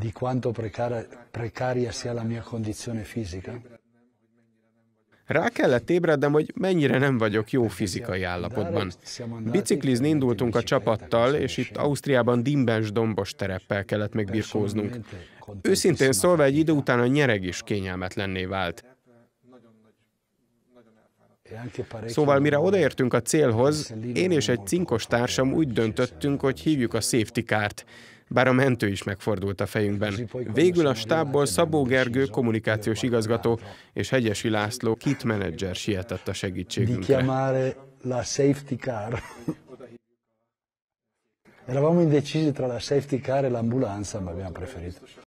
di quanto precaria, precaria sia la mia condizione fisica. Rá kellett ébrednem, hogy mennyire nem vagyok jó fizikai állapotban. Biciklizni indultunk a csapattal, és itt Ausztriában dimbens dombos tereppel kellett megbirkóznunk. Őszintén szólva egy idő után a nyereg is kényelmetlenné vált. E szóval mire odaértünk a célhoz, én és egy cinkos társam úgy döntöttünk, hogy hívjuk a safety kárt bár a mentő is megfordult a fejünkben. Végül a stábból Szabó Gergő kommunikációs igazgató és Hegyesi László kit menedzser sietett a segítségünkre. La safety car. Eravamo indecisi tra la safety car e l'ambulanza, ma abbiamo preferito.